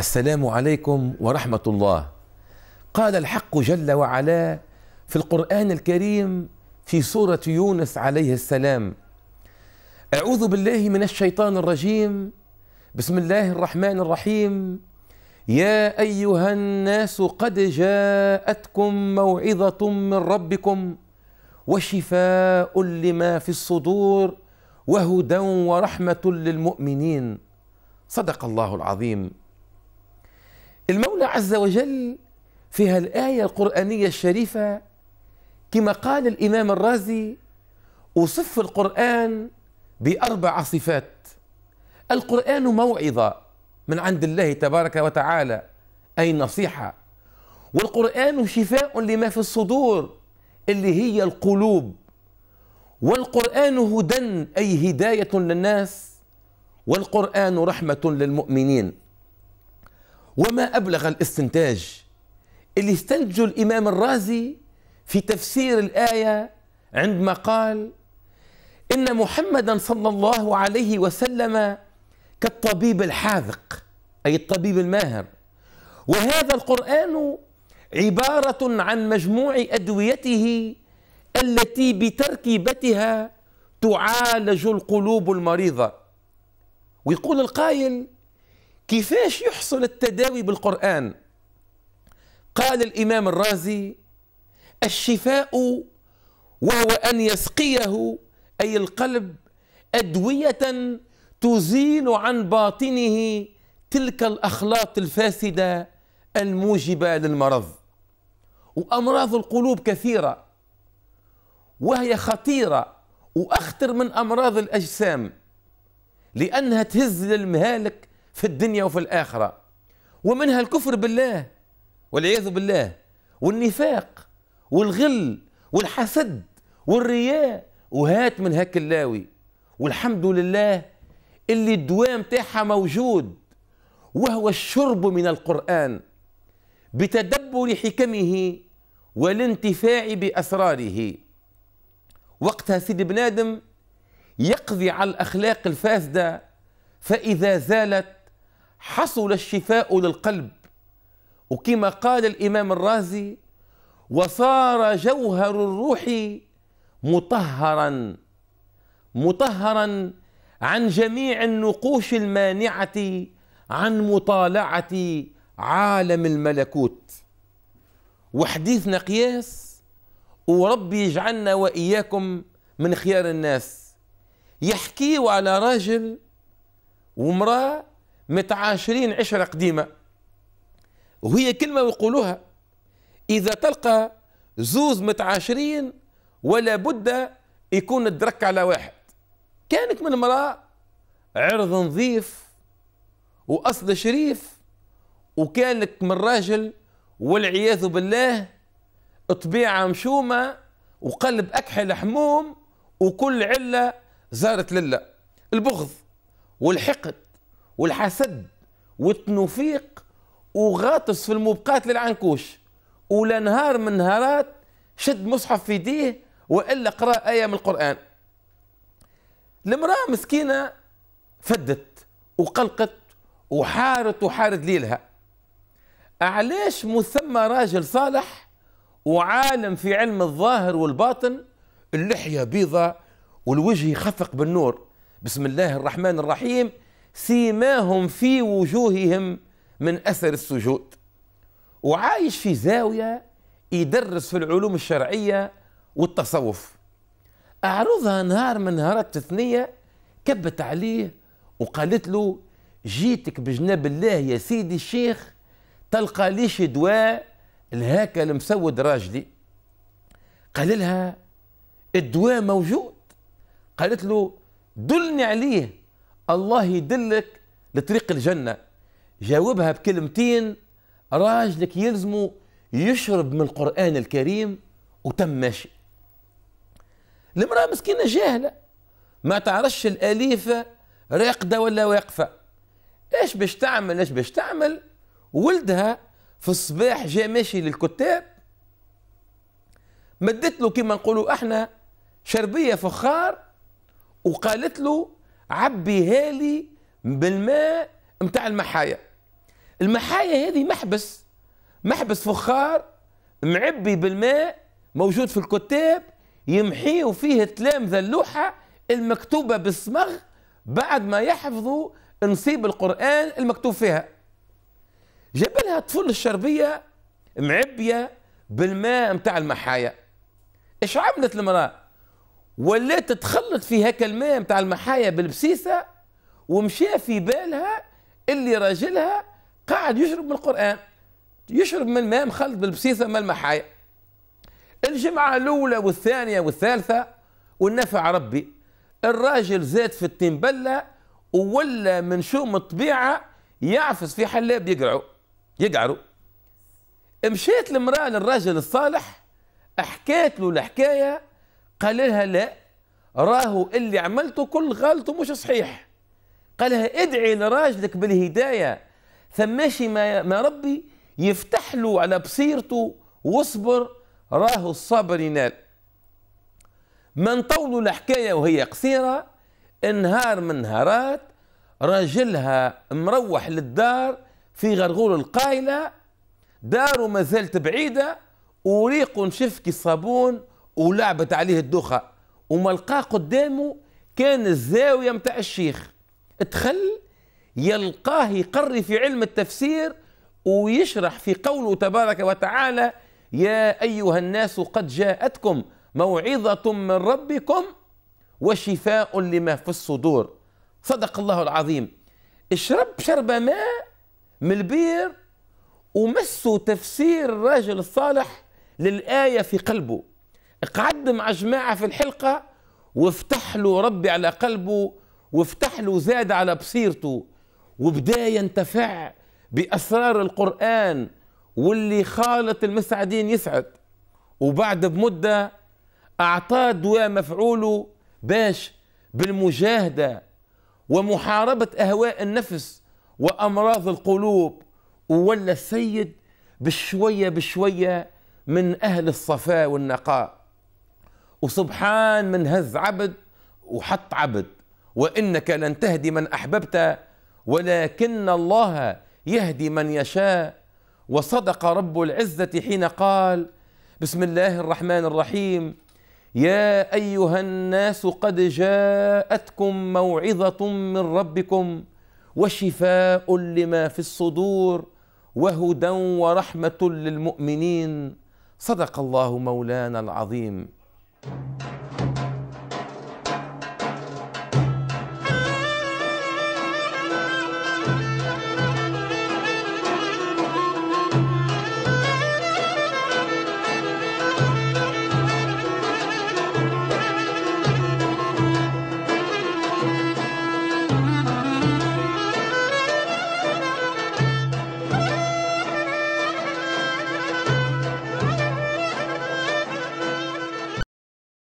السلام عليكم ورحمه الله قال الحق جل وعلا في القران الكريم في سوره يونس عليه السلام اعوذ بالله من الشيطان الرجيم بسم الله الرحمن الرحيم يا ايها الناس قد جاءتكم موعظه من ربكم وشفاء لما في الصدور وهدى ورحمه للمؤمنين صدق الله العظيم المولى عز وجل في هالآية القرآنية الشريفة كما قال الإمام الرازي وصف القرآن بأربع صفات القرآن موعظة من عند الله تبارك وتعالى أي نصيحة والقرآن شفاء لما في الصدور اللي هي القلوب والقرآن هدى أي هداية للناس والقرآن رحمة للمؤمنين وما أبلغ الاستنتاج اللي استنتجه الإمام الرازي في تفسير الآية عندما قال إن محمدا صلى الله عليه وسلم كالطبيب الحاذق أي الطبيب الماهر وهذا القرآن عبارة عن مجموع أدويته التي بتركيبتها تعالج القلوب المريضة ويقول القائل كيفاش يحصل التداوي بالقرآن قال الإمام الرازي الشفاء وهو أن يسقيه أي القلب أدوية تزيل عن باطنه تلك الأخلاط الفاسدة الموجبة للمرض وأمراض القلوب كثيرة وهي خطيرة وأخطر من أمراض الأجسام لأنها تهز للمهالك في الدنيا وفي الآخرة ومنها الكفر بالله والعياذ بالله والنفاق والغل والحسد والرياء وهات من هك اللاوي والحمد لله اللي الدوام تاعها موجود وهو الشرب من القرآن بتدبر حكمه والانتفاع بأسراره وقتها سيدي بنادم يقضي على الأخلاق الفاسدة فإذا زالت حصل الشفاء للقلب وكما قال الإمام الرازي وصار جوهر الروح مطهرا مطهرا عن جميع النقوش المانعة عن مطالعة عالم الملكوت وحديثنا قياس وربي يجعلنا وإياكم من خيار الناس يحكيه على راجل ومرأة متعاشرين عشرة قديمة وهي كلمة يقولوها إذا تلقى زوز متعاشرين ولا بد يكون الدرك على واحد كانك من امرأة عرض نظيف وأصل شريف وكانك من راجل والعياذ بالله طبيعة مشومة وقلب أكحل حموم وكل علة زارت لله البغض والحقد والحسد والتنفيق وغاطس في المبقات للعنكوش ولا نهار من نهارات شد مصحف في يديه والا قرا ايه من القران المراه مسكينه فدت وقلقت وحارت وحارت ليلها علاش مثمى راجل صالح وعالم في علم الظاهر والباطن اللحيه بيضه والوجه يخفق بالنور بسم الله الرحمن الرحيم سيماهم في وجوههم من أثر السجود وعايش في زاوية يدرس في العلوم الشرعية والتصوف أعرضها نهار من نهارات الثنية كبت عليه وقالت له جيتك بجناب الله يا سيدي الشيخ تلقى ليش دواء لهاكا المسود راجلي قال لها الدواء موجود قالت له دلني عليه الله يدلك لطريق الجنة جاوبها بكلمتين راجلك يلزمه يشرب من القرآن الكريم وتم ماشي المرأة مسكينة جاهلة ما تعرفش الأليفة راقدة ولا واقفة ايش باش تعمل ايش باش تعمل ولدها في الصباح جا ماشي للكتاب مدت له كما نقولوا احنا شربية فخار وقالت له عبي هالي بالماء نتاع المحايا المحايا هذه محبس محبس فخار معبي بالماء موجود في الكتاب يمحيوا فيه تلامذة اللوحة المكتوبة بالصمغ بعد ما يحفظوا نصيب القرآن المكتوب فيها جاب لها طفل الشربية معبية بالماء متاع المحايا ايش عملت المرأة ولات تتخلط في هكا الماء نتاع المحايا بالبسيسه ومشى في بالها اللي راجلها قاعد يشرب من القران يشرب من ماء مخلط بالبسيسه من المحايا الجمعه الاولى والثانيه والثالثه والنفع ربي الراجل زاد في التنبله وولى من شوم الطبيعه يعفس في حلاب يقعوا يقعروا مشيت المراه للراجل الصالح حكات له الحكايه قال لها لا راهو اللي عملته كل غلط مش صحيح قال لها ادعي لراجلك بالهدايه ثماشي ما ما ربي يفتح له على بصيرته واصبر راهو الصبر ينال ما نطولوا الحكايه وهي قصيره انهار من نهارات راجلها مروح للدار في غرغور القايله داره مازالت بعيده وريقه نشف كي الصابون ولعبت عليه الدوخه وما لقاه قدامه كان الزاويه متاع الشيخ تخل يلقاه يقري في علم التفسير ويشرح في قوله تبارك وتعالى يا ايها الناس قد جاءتكم موعظه من ربكم وشفاء لما في الصدور صدق الله العظيم اشرب شربة ماء من البير ومسوا تفسير الراجل الصالح للآية في قلبه قعد مع جماعة في الحلقة وافتح له ربي على قلبه وافتح له زاد على بصيرته وبدا ينتفع بأسرار القرآن واللي خالط المسعدين يسعد وبعد بمدة أعطاه دواء مفعوله باش بالمجاهدة ومحاربة أهواء النفس وأمراض القلوب وولى السيد بشوية بشوية من أهل الصفاء والنقاء وسبحان من هز عبد وحط عبد وانك لن تهدي من احببت ولكن الله يهدي من يشاء وصدق رب العزه حين قال بسم الله الرحمن الرحيم يا ايها الناس قد جاءتكم موعظه من ربكم وشفاء لما في الصدور وهدى ورحمه للمؤمنين صدق الله مولانا العظيم